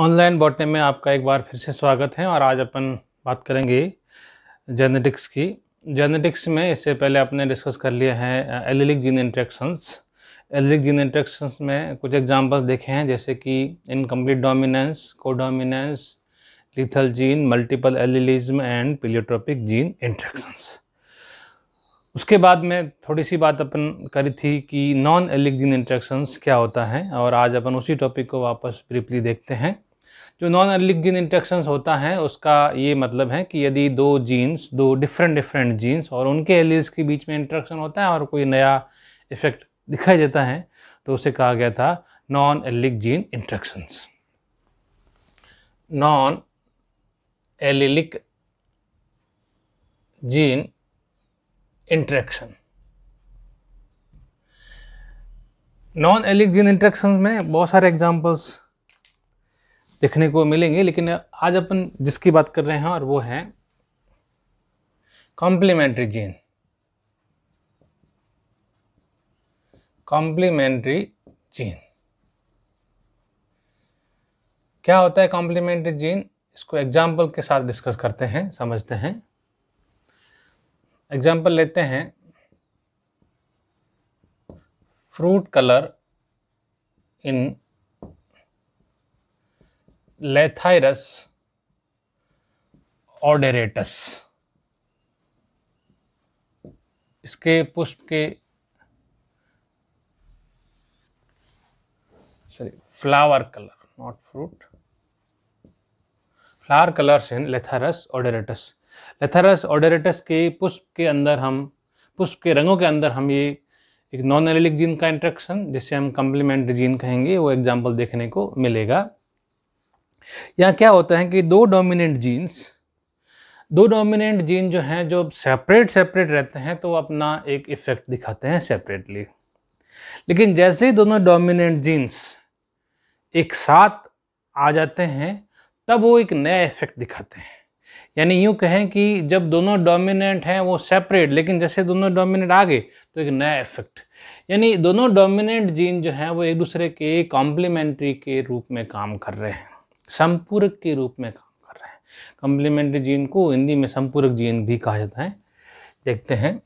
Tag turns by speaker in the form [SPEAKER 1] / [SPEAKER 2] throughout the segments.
[SPEAKER 1] Online बॉटने में आपका एक बार फिर से स्वागत है और आज अपन बात करेंगे जेनेटिक्स की जेनेटिक्स में इससे पहले आपने डिस्कस कर लिए हैं allelic gene interactions allelic gene interactions में कुछ एग्जांपल्स देखे हैं जैसे कि incomplete dominance codominance lethal gene multiple allelism and pleiotropic gene interactions उसके बाद में थोड़ी सी बात अपन करी थी कि नॉन एलिग्जिन इंट्रैक्शंस क्या होता है और आज अपन उसी टॉपिक को वापस ब्रीफली देखते हैं जो नॉन एलिग्जिन इंट्रैक्शंस होता है उसका ये मतलब है कि यदि दो जीन्स दो डिफरेंट डिफरेंट जीन्स और उनके एलिज के बीच में इंट्रैक्शन होता है और कोई नया इफेक्ट दिखाई देता है तो उसे कहा गया था non allelic interactions non allelic gene interaction non allelic interaction में बहुत सारे एग्जाम्पल्स देखने को मिलेंगे लेकिन आज अपन जिसकी बात कर रहे हैं और वो है कॉम्प्लीमेंट्री जीन कॉम्प्लीमेंट्री जीन क्या होता है कॉम्प्लीमेंट्री जीन इसको एग्जाम्पल के साथ डिस्कस करते हैं समझते हैं एग्जाम्पल लेते हैं fruit colour in Lathyrus odoratus इसके पुष्प के sorry flower colour not fruit flower colours in Lathyrus odoratus Lathyrus odoratus के पुष्प के अंदर हम पुष्प के रंगों के अंदर हम ये एक नॉन एलिलिक जीन का इंट्रेक्शन जिसे हम कम्प्लीमेंट्री जीन कहेंगे वो एग्जाम्पल देखने को मिलेगा यहाँ क्या होता है कि दो डोमिनेंट जीन्स दो डोमिनेंट जीन जो हैं जो सेपरेट सेपरेट रहते हैं तो अपना एक इफेक्ट दिखाते हैं सेपरेटली लेकिन जैसे ही दोनों डोमिनेंट जीन्स एक साथ आ जाते हैं तब वो एक नया इफेक्ट दिखाते हैं यानी यूँ कहें कि जब दोनों डोमिनेंट हैं वो सेपरेट लेकिन जैसे दोनों डोमिनेंट आ गए तो एक नया इफेक्ट यानी दोनों डोमिनेंट जीन जो हैं वो एक दूसरे के कॉम्प्लीमेंट्री के रूप में काम कर रहे हैं संपूरक के रूप में काम कर रहे हैं कॉम्प्लीमेंट्री जीन को हिंदी में संपूरक जीन भी कहा जाता है देखते हैं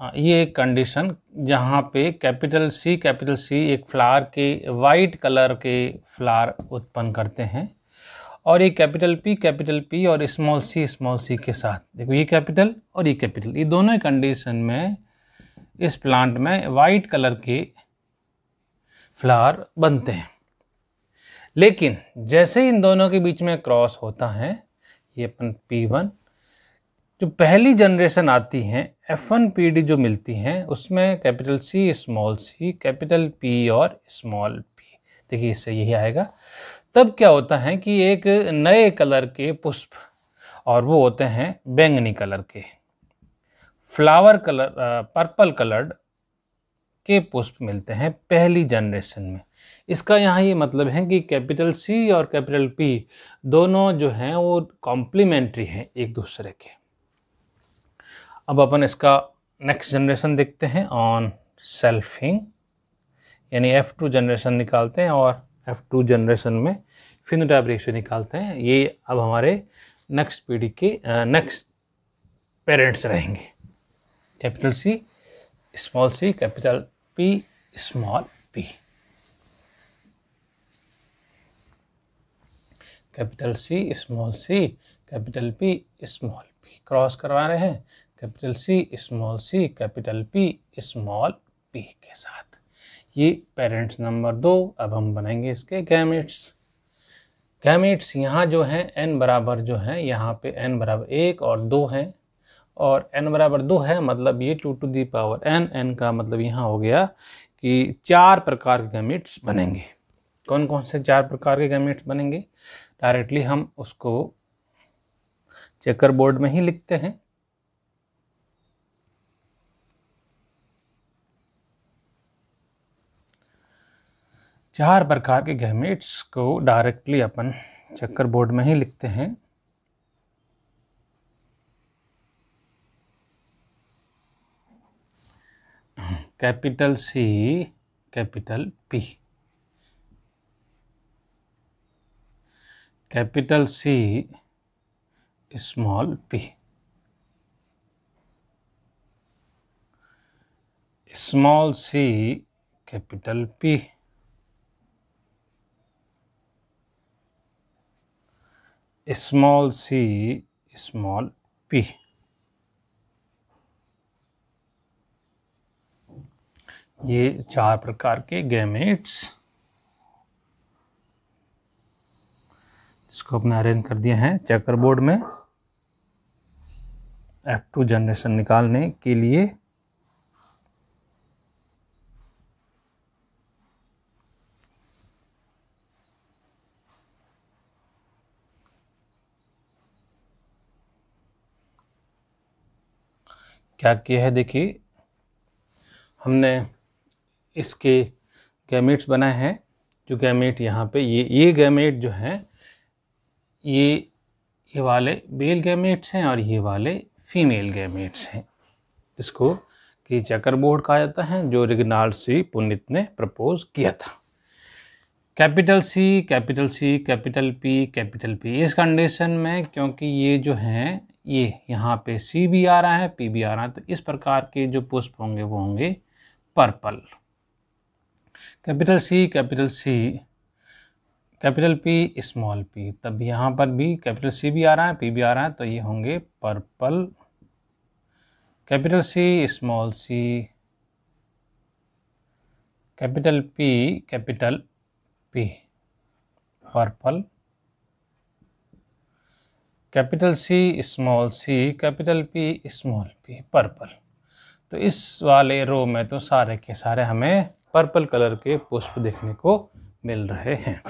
[SPEAKER 1] हाँ, ये एक कंडीशन जहाँ पे कैपिटल सी कैपिटल सी एक फ्लावर के वाइट कलर के फ्लावर उत्पन्न करते हैं और ये कैपिटल पी कैपिटल पी और स्मॉल सी स्मॉल सी के साथ देखो ये कैपिटल और ये कैपिटल ये दोनों ही कंडीशन में इस प्लांट में वाइट कलर के फ्लावर बनते हैं लेकिन जैसे इन दोनों के बीच में क्रॉस होता है ये अपन पी वन जो पहली जनरेशन आती हैं एफ वन पी डी जो मिलती हैं उसमें capital C small C capital P और स्मॉल पी देखिए इससे यही आएगा तब क्या होता है कि एक नए कलर के पुष्प और वो होते हैं बैंगनी कलर के फ्लावर कलर पर्पल कलर्ड के पुष्प मिलते हैं पहली जनरेशन में इसका यहाँ ये मतलब है कि कैपिटल सी और कैपिटल पी दोनों जो हैं वो कॉम्प्लीमेंट्री हैं एक दूसरे के अब अपन इसका नेक्स्ट जनरेशन देखते हैं ऑन सेल्फिंग यानी एफ़ टू जनरेशन निकालते हैं और एफ़ टू जनरेशन में फिनोटाइप रेशियो निकालते हैं ये अब हमारे नेक्स्ट पीढ़ी के नेक्स्ट पेरेंट्स रहेंगे capital C small C capital P small P capital C small C capital P small P cross करवा रहे हैं capital C small C capital P small P के साथ ये पेरेंट्स नंबर दो अब हम बनाएंगे इसके गैमेट्स गैमेट्स यहाँ जो हैं एन बराबर जो हैं यहाँ पे एन बराबर एक और दो हैं और एन बराबर दो है मतलब ये two to the power n n का मतलब यहाँ हो गया कि चार प्रकार के गैमेट्स बनेंगे कौन कौन से चार प्रकार के गैमेट्स बनेंगे डायरेक्टली हम उसको चेकर बोर्ड में ही लिखते हैं चार प्रकार के गैमेट्स को डायरेक्टली अपन चक्कर बोर्ड में ही लिखते हैं capital C capital P capital C small P small C capital P small c small p. ये चार प्रकार के गैमेट्स इसको अपने अरेंज कर दिए हैं चेकर बोर्ड में एफ टू जनरेशन निकालने के लिए क्या किया है देखिए हमने इसके गैमेट्स बनाए हैं जो गैमेट यहाँ पे ये ये गैमेट जो हैं ये ये वाले बेल गैमेट्स हैं और ये वाले फीमेल गैमेट्स हैं इसको कि चकर बोर्ड कहा जाता है जो रिगनाल सी पुनित ने प्रपोज किया था capital C capital C capital P capital P इस कंडीशन में क्योंकि ये जो हैं ये यहाँ पे सी भी आ रहा है पी भी आ रहा है तो इस प्रकार के जो पुष्प होंगे वो होंगे purple capital C capital C capital P small P तब यहाँ पर भी कैपिटल सी भी आ रहा है पी भी आ रहा है तो ये होंगे purple capital C small C capital P capital P purple capital C small C capital P small P purple तो इस वाले रो में तो सारे के सारे हमें पर्पल कलर के पुष्प देखने को मिल रहे हैं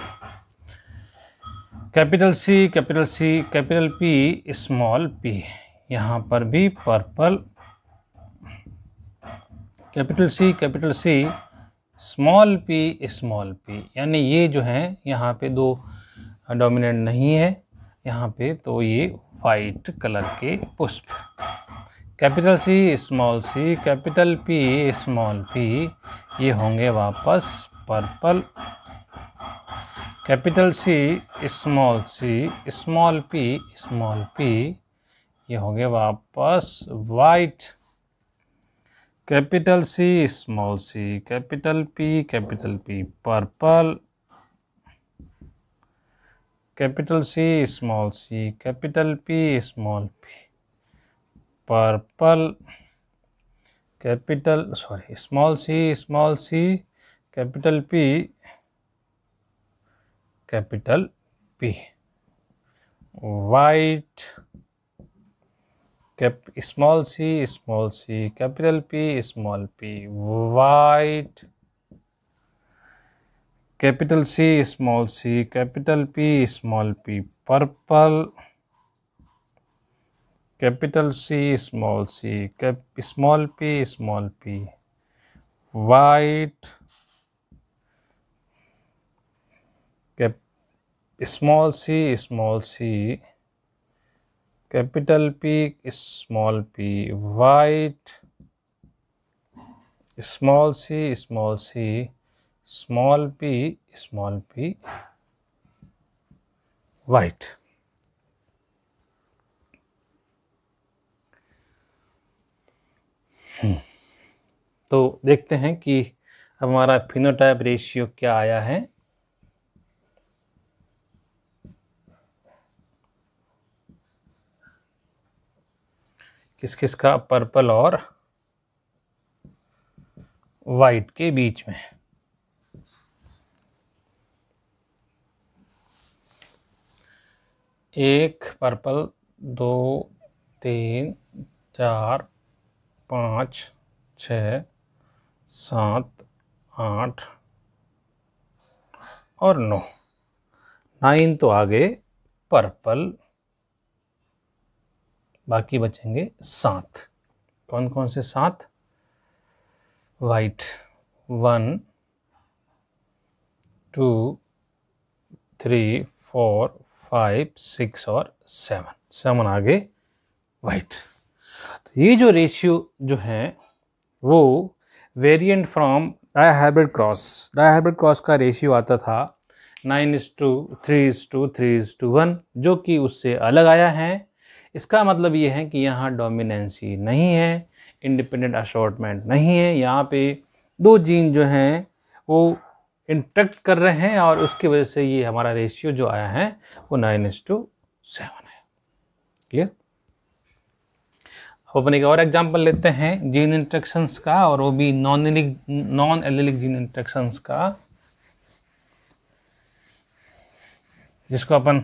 [SPEAKER 1] capital C capital C capital P small P यहाँ पर भी purple capital C capital C small P small P यानी ये जो हैं यहाँ पे दो डोमिनेंट नहीं है यहाँ पे तो ये वाइट कलर के पुष्प capital C small C capital P small P ये होंगे वापस purple capital C small C small P small P ये होंगे वापस white capital C small C capital P capital P purple capital C small c capital P small p purple capital sorry small c small c capital P capital P white cap small c small c capital P small p white capital C small c capital P small p purple capital C small c cap, small p small p white cap, small c small c capital P small p white small c small c small p small p white hmm. तो देखते हैं कि हमारा phenotype ratio क्या आया है किस किस का पर्पल और वाइट के बीच में एक पर्पल दो तीन चार पाँच छ सात आठ और नौ नाइन तो आगे पर्पल बाकी बचेंगे सात कौन कौन से सात white one two three four five six और सेवन सेवन आगे वाइट तो ये जो रेशियो जो है वो variant from dihybrid cross dihybrid cross का रेशियो आता था nine is to three is to three is to one जो कि उससे अलग आया है इसका मतलब ये है कि यहाँ डोमिनेंसी नहीं है इंडिपेंडेंट अशॉर्टमेंट नहीं है यहाँ पे दो जीन जो हैं वो इंट्रैक्ट कर रहे हैं और उसकी वजह से ये हमारा रेशियो जो आया है वो नाइन एस टू सेवन है क्लियर अब अपन एक और एग्जांपल लेते हैं जीन इंट्रैक्शंस का और वो भी non allelic non allelic gene interactions का जिसको अपन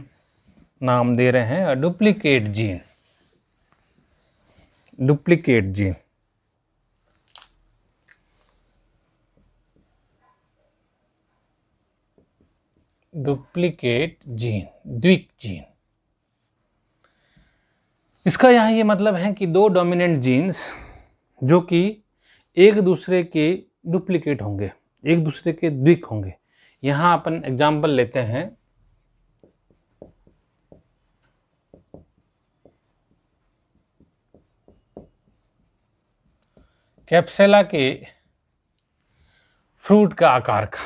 [SPEAKER 1] नाम दे रहे हैं duplicate gene duplicate gene duplicate gene द्विक जीन इसका यहां ये मतलब है कि दो डोमिनेंट जीन्स जो कि एक दूसरे के डुप्लीकेट होंगे एक दूसरे के द्विक होंगे यहां अपन एग्जाम्पल लेते हैं कैप्सेला के फ्रूट का आकार का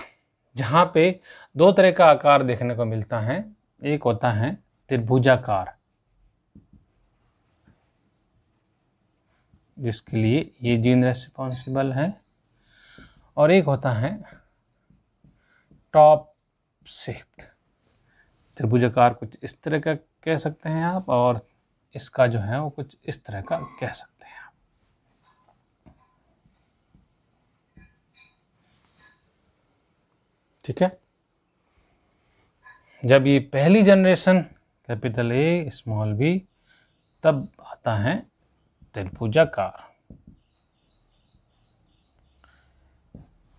[SPEAKER 1] जहां पे दो तरह का आकार देखने को मिलता है एक होता है त्रिभुजाकार जिसके लिए ये जीन रेस्पॉन्सिबल है और एक होता है टॉप सेफ्ट त्रिभुजाकार कुछ इस तरह का कह सकते हैं आप और इसका जो है वो कुछ इस तरह का कह सकते हैं आप ठीक है जब ये पहली generation capital A small B तब आता है त्रिभुजाकार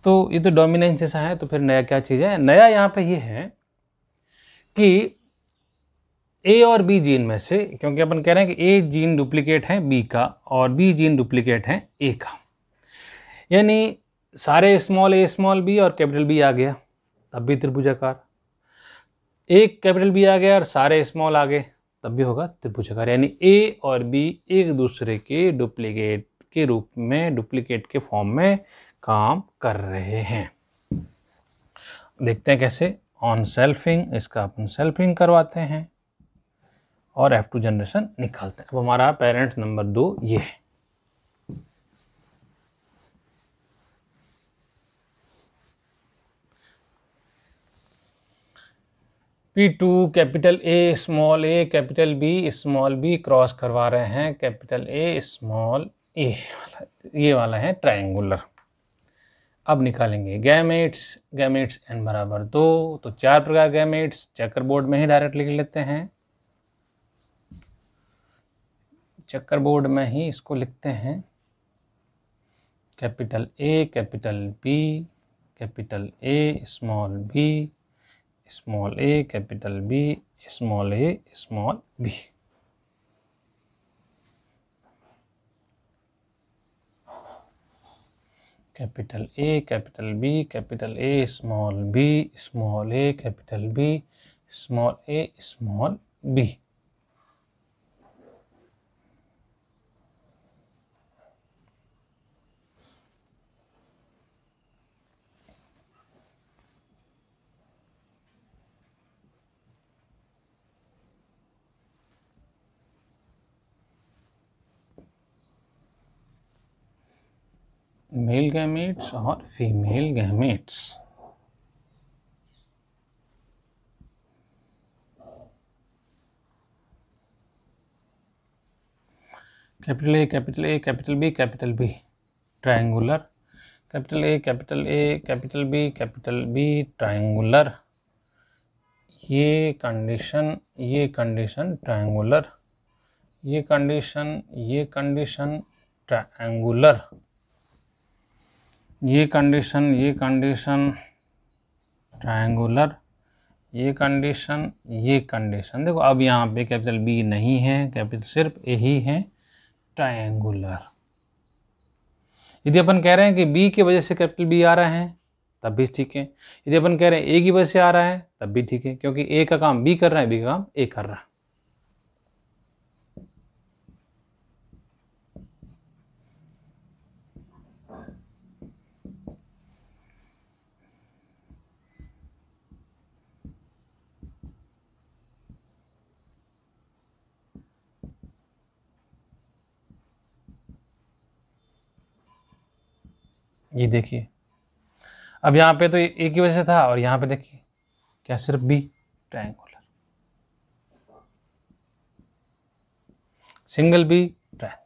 [SPEAKER 1] तो ये तो डोमिनेंस जैसा है तो फिर नया क्या चीज़ है नया यहाँ पे ये है कि ए और बी जीन में से क्योंकि अपन कह रहे हैं कि ए जीन डुप्लीकेट है बी का और बी जीन डुप्लीकेट है ए का यानी सारे स्मॉल ए स्मॉल बी और कैपिटल बी आ गया तब भी त्रिभुजाकार एक कैपिटल बी आ गया और सारे स्मॉल आ गए तब भी होगा आकार यानी ए और बी एक दूसरे के डुप्लीकेट के रूप में डुप्लीकेट के फॉर्म में काम कर रहे हैं देखते हैं कैसे ऑन सेल्फिंग इसका अपन सेल्फिंग करवाते हैं और एफ टू जनरेशन निकालते हैं अब हमारा पेरेंट्स नंबर दो ये है P two capital A small A capital B small B cross करवा रहे हैं कैपिटल ए स्मॉल ए वाला ये वाला है ट्रायंगुलर अब निकालेंगे गैमेट्स गैमेट्स एन बराबर दो तो चार प्रकार गैमेट्स चक्कर बोर्ड में ही डायरेक्ट लिख लेते हैं चक्कर बोर्ड में ही इसको लिखते हैं capital A capital B capital A small B small A capital B small A small B capital A capital B capital A small B small A capital B small A small B male gametes और female gametes capital A capital A capital B capital B triangular capital A capital A capital B capital B triangular ये condition ये condition triangular ये condition ये condition triangular ये condition ये condition triangular ये condition ये condition देखो अब यहाँ पे कैपिटल बी नहीं है कैपिटल सिर्फ यही है ट्रायंगुलर यदि अपन कह रहे हैं कि बी की वजह से कैपिटल बी आ रहा है तब भी ठीक है यदि अपन कह रहे हैं ए की वजह से आ रहा है तब भी ठीक है क्योंकि ए का काम बी कर रहा है बी का काम ए कर रहा है ये देखिए अब यहाँ पे तो ए की वजह से था और यहाँ पे देखिए क्या सिर्फ B triangular single B triangular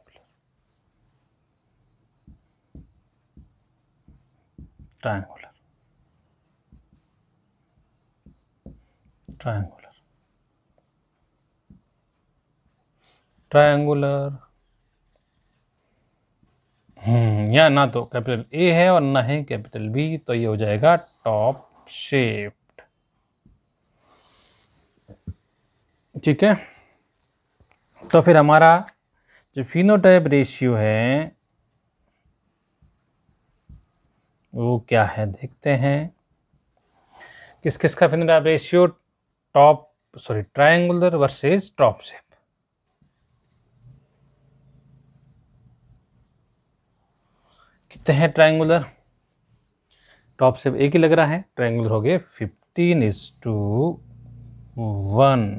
[SPEAKER 1] triangular triangular triangular हम्म, या ना तो कैपिटल ए है और ना है कैपिटल बी तो ये हो जाएगा टॉप शेप ठीक है तो फिर हमारा जो फिनोटाइप रेशियो है वो क्या है देखते हैं किस किस का phenotype ratio top sorry triangular versus top shape તેહે ટ્રાયંગ્યુલર ટોપ સે એ કે લગ રહા હે ટ્રાયંગલર હો ગય 15 ઇસ ટુ 1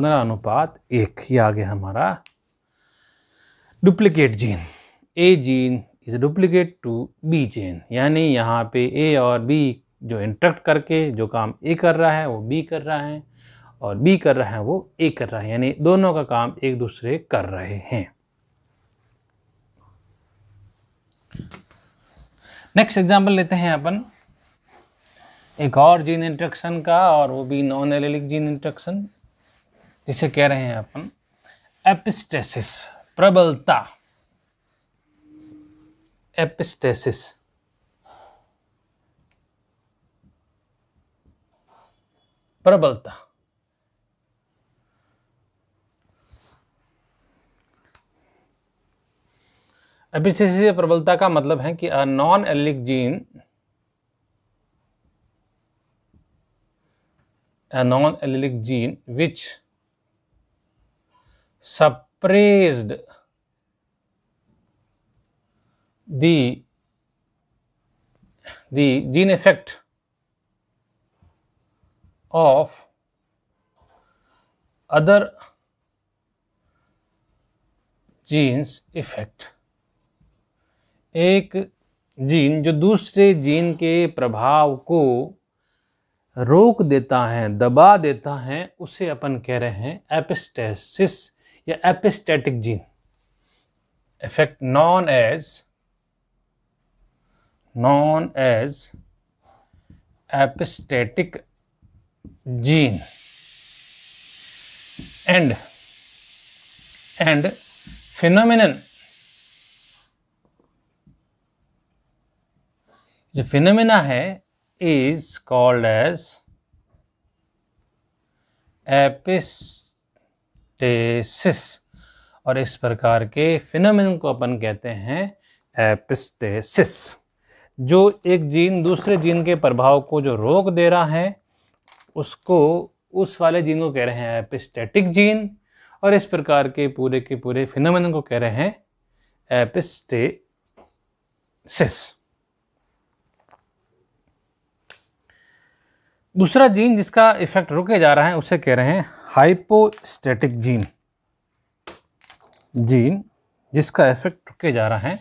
[SPEAKER 1] 15 અનુપાત 1 કે આ ગયા હમારા duplicate gene A gene is a duplicate to B gene યાની યહાં પે એ ઓર બી જો ઇન્ટરક્ટ કરકે જો કામ એ કર રહા હે વો બી કર રહા હે ઓર બી કર રહા હે વો એ કર રહા હે યાની દોનો કા કામ એક દુસરે કર રહે હે नेक्स्ट एग्जाम्पल लेते हैं अपन एक और जीन इंट्रक्शन का और वो भी नॉन एलिलिक जीन इंट्रक्शन जिसे कह रहे हैं अपन एपिस्टेसिस प्रबलता एपिस्टेसिस प्रबलता एपिस्टेसिस प्रबलता का मतलब है कि non allelic gene non allelic gene which suppress the the gene effect of other genes effect एक जीन जो दूसरे जीन के प्रभाव को रोक देता है दबा देता है उसे अपन कह रहे हैं एपिस्टेसिस या epistatic gene effect known as known as epistatic gene and and phenomenon जो फिनोमेना है इज कॉल्ड एज एपिस्टेसिस और इस प्रकार के फिनमिन को अपन कहते हैं एपिस्टेसिस जो एक जीन दूसरे जीन के प्रभाव को जो रोक दे रहा है उसको उस वाले जीन को कह रहे हैं एपिस्टेटिक जीन और इस प्रकार के पूरे के पूरे फिनमिन को कह रहे हैं एपिस्टेसिस दूसरा जीन जिसका इफेक्ट रुके जा रहा है उसे कह रहे हैं हाइपोस्टेटिक जीन जीन जिसका इफेक्ट रुके जा रहा है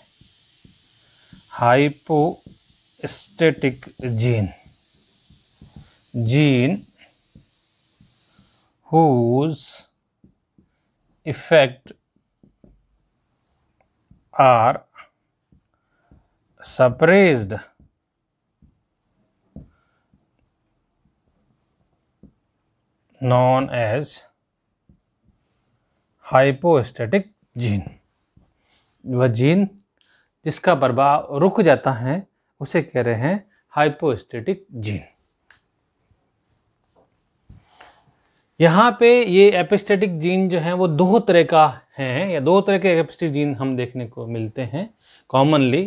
[SPEAKER 1] hypostatic gene gene whose effect are suppressed known as hypostatic gene वह जीन जिसका प्रभाव रुक जाता है उसे कह रहे हैं हाइपोस्टेटिक जीन यहाँ पे ये एपिस्टेटिक जीन जो है वो दो तरह का है या दो तरह के एपिस्टेटिक जीन हम देखने को मिलते हैं कॉमनली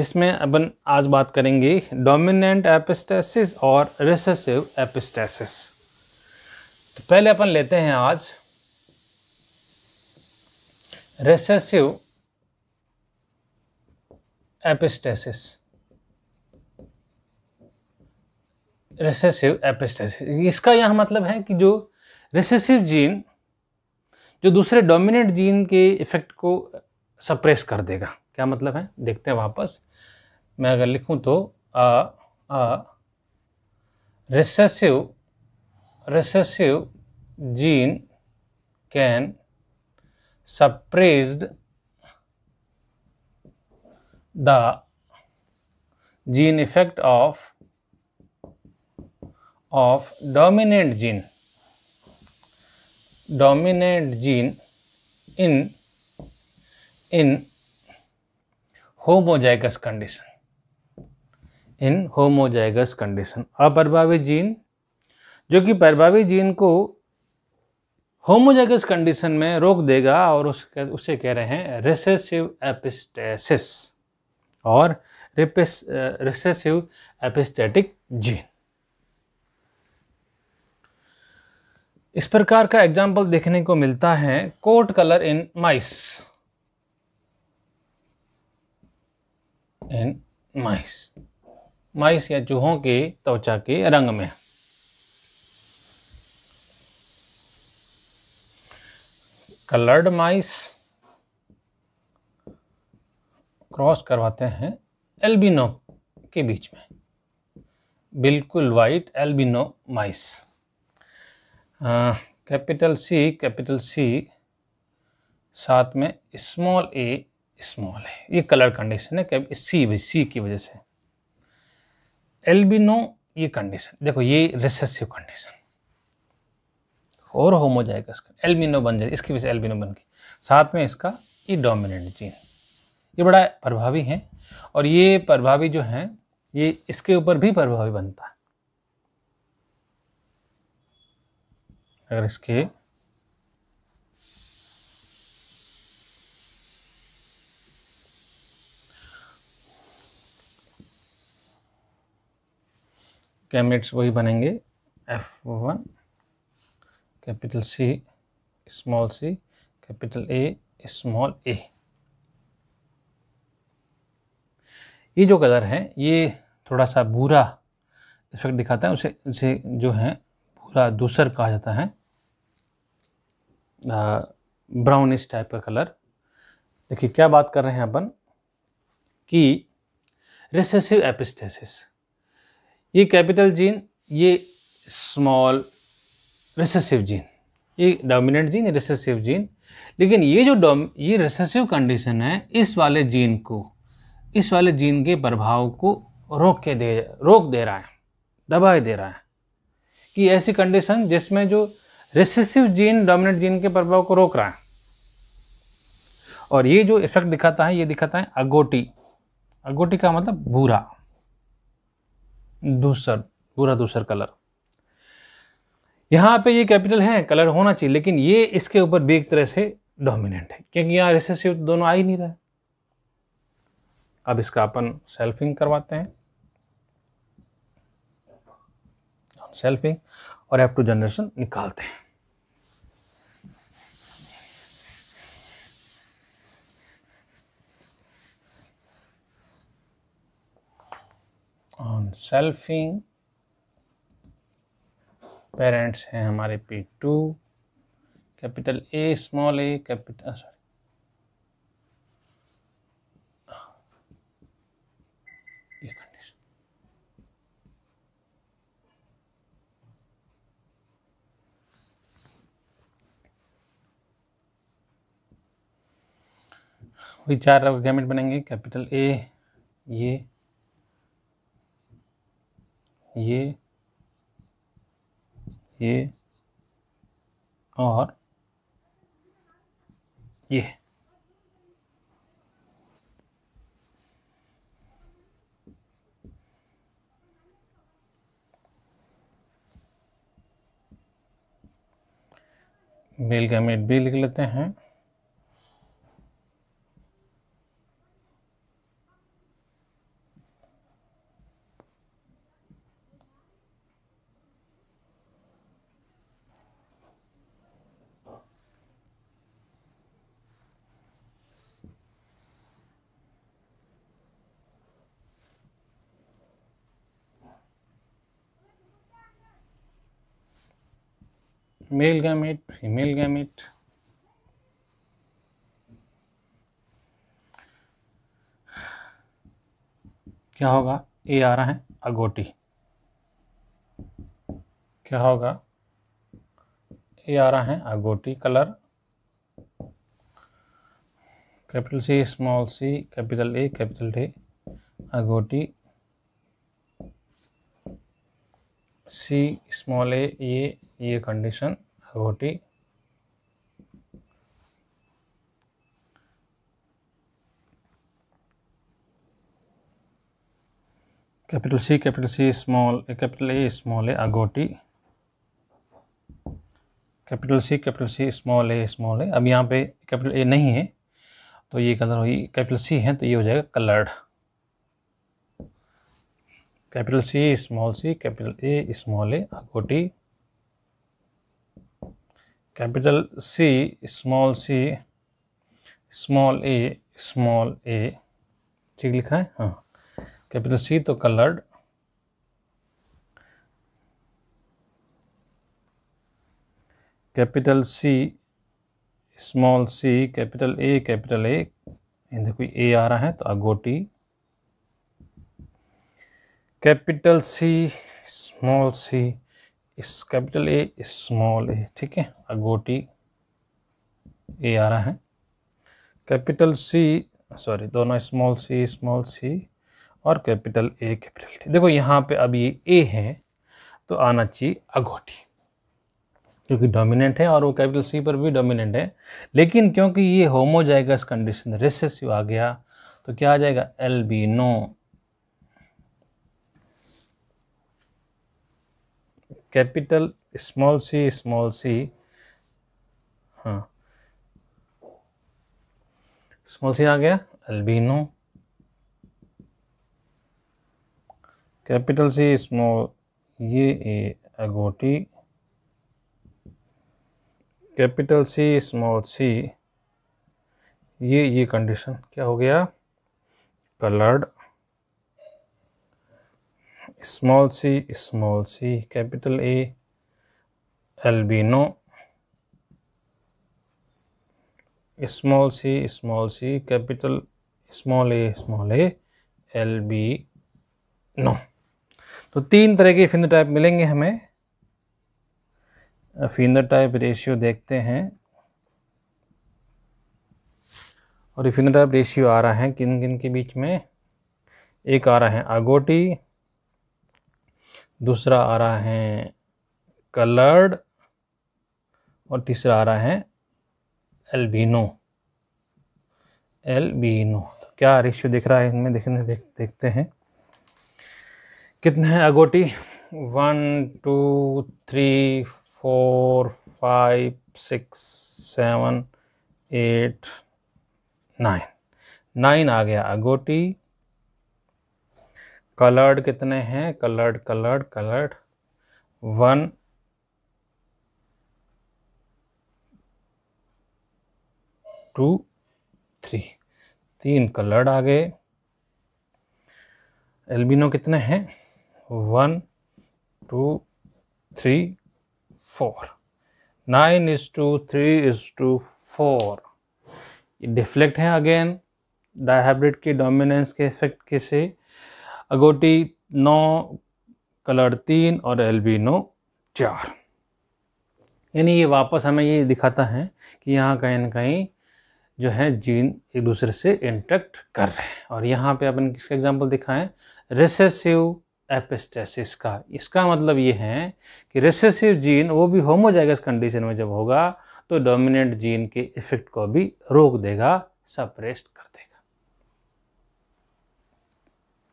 [SPEAKER 1] जिसमें अपन आज बात करेंगे डोमिनेंट एपिस्टेसिस और रिसेसिव एपिस्टेसिस तो पहले अपन लेते हैं आज रेसेसिव एपिस्टेसिस रेसेसिव एपिस्टेसिस इसका यह मतलब है कि जो रेसेसिव जीन जो दूसरे डोमिनेंट जीन के इफेक्ट को सप्रेस कर देगा क्या मतलब है देखते हैं वापस मैं अगर लिखूं तो आ, आ, recessive recessive gene can suppressed the gene effect of of dominant gene dominant gene in in homozygous condition in homozygous condition अप्रभावित gene. जो कि प्रभावी जीन को होमोजगस कंडीशन में रोक देगा और उसके उसे कह रहे हैं रिसेसिव एपिस्टेसिस और रिसेसिव एपिस्टेटिक जीन इस प्रकार का एग्जाम्पल देखने को मिलता है कोट कलर इन माइस इन माइस माइस या चूहों के त्वचा के रंग में कलर्ड माइस क्रॉस करवाते हैं एल्बिनो के बीच में बिल्कुल white albino mice capital C capital C साथ में स्मॉल ए स्मॉल है ये कलर कंडीशन है सी सी की वजह से एल्बिनो ये कंडीशन देखो ये रिसेसिव कंडीशन और होम हो जाएगा इसका एल्बिनो बन जाएगा इसकी वजह से एल्बिनो बन गई साथ में इसका ई डोमिनेंट जीन ये बड़ा प्रभावी है और ये प्रभावी जो है ये इसके ऊपर भी प्रभावी बनता है अगर इसके कैमेट्स वही बनेंगे F one capital C small c capital A small a ये जो कलर है ये थोड़ा सा भूरा इफेक्ट दिखाता है उसे उसे जो है भूरा दूसर कहा जाता है ब्राउनिश टाइप का कलर देखिए क्या बात कर रहे हैं अपन कि रिसेसिव एपिस्टेसिस ये कैपिटल जीन ये स्मॉल रिसेसिव जीन ये डोमिनेंट जीन रिसेसिव जीन लेकिन ये जो डोम ये रिसेसिव कंडीशन है इस वाले जीन को इस वाले जीन के प्रभाव को रोक के दे रोक दे रहा है दबाए दे रहा है कि ऐसी कंडीशन जिसमें जो रिसेसिव जीन डोमिनेंट जीन के प्रभाव को रोक रहा है और ये जो इफेक्ट दिखाता है ये दिखाता है अगोटी अगोटी का मतलब भूरा दूसर भूरा दूसर कलर यहाँ पे ये कैपिटल है कलर होना चाहिए लेकिन ये इसके ऊपर भी एक तरह से डोमिनेंट है क्योंकि यहाँ रिसेसिव तो दोनों आ ही नहीं रहा अब इसका अपन सेल्फिंग करवाते हैं सेल्फिंग और एफ टू जनरेशन निकालते हैं ऑन सेल्फिंग पेरेंट्स हैं हमारे P two capital A small A capital sorry वही चार गैमेट बनेंगे कैपिटल ए ये ये ये और ये बेल गैमेट भी लिख लेते हैं मेल गैमेट फीमेल गैमेट क्या होगा ए आ रहा है अगोटी क्या होगा ए आ रहा है agouti colour capital C small C capital A capital D agouti C small A ये ये कंडीशन होती capital C capital C small capital A small A agouti capital C capital C small A small A अब यहाँ पे capital A नहीं है तो ये कलर हुई कैपिटल सी है तो ये हो जाएगा coloured capital C, small c, capital A, small a, Akoti. Capital C, small c, small a, small a. ठीक लिखा है हाँ कैपिटल सी तो coloured capital C small C capital A capital A देखो ए आ रहा है तो अगोटी कैपिटल सी स्मॉल सी इस कैपिटल ए स्मॉल ए ठीक है अगोटी ए आ रहा है कैपिटल सी सॉरी दोनों स्मॉल सी स्मॉल सी और कैपिटल ए कैपिटल टी देखो यहाँ पे अब ये ए है तो आना चाहिए अगोटी क्योंकि डोमिनेंट है और वो कैपिटल सी पर भी डोमिनेंट है लेकिन क्योंकि ये होमोजाइगस कंडीशन रेसेसिव आ गया तो क्या आ जाएगा albino capital small C small C हाँ स्मॉल सी आ गया अल्बिनो कैपिटल सी स्मॉल ये ए अगोटी कैपिटल सी स्मॉल सी ये ये कंडीशन क्या हो गया coloured small C small c small c capital a C small C capital small A small A albino तो तीन तरह के फिंदर टाइप मिलेंगे हमें फिंदर टाइप रेशियो देखते हैं और ये फिंदर टाइप रेशियो आ रहा है किन किन के बीच में एक आ रहा है अगोटी दूसरा आ रहा है कलर्ड और तीसरा आ रहा है एल्बिनो एल्बिनो तो क्या रिश्व दिख रहा है इनमें देखने देख, देखते हैं कितने हैं agouti one two three four five six seven eight nine nine आ गया अगोटी कलर्ड कितने हैं coloured coloured coloured one two three तीन कलर्ड आ गए एल्बिनो कितने हैं one two three four nine is to three is to four ये डिफ्लेक्ट है अगेन डायहाइब्रिड की डोमिनेंस के इफेक्ट के से अगोटी नौ कलर तीन और नो चार यानी ये वापस हमें ये दिखाता है कि यहाँ कहीं ना कहीं जो है जीन एक दूसरे से इंटरेक्ट कर रहे हैं और यहाँ पे अपन किसका एग्जांपल दिखाएं रिसेसिव एपिस्टेसिस का इसका मतलब ये है कि रिसेसिव जीन वो भी होमोजाइगस कंडीशन में जब होगा तो डोमिनेंट जीन के इफेक्ट को भी रोक देगा सप्रेस्ट कर देगा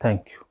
[SPEAKER 1] थैंक यू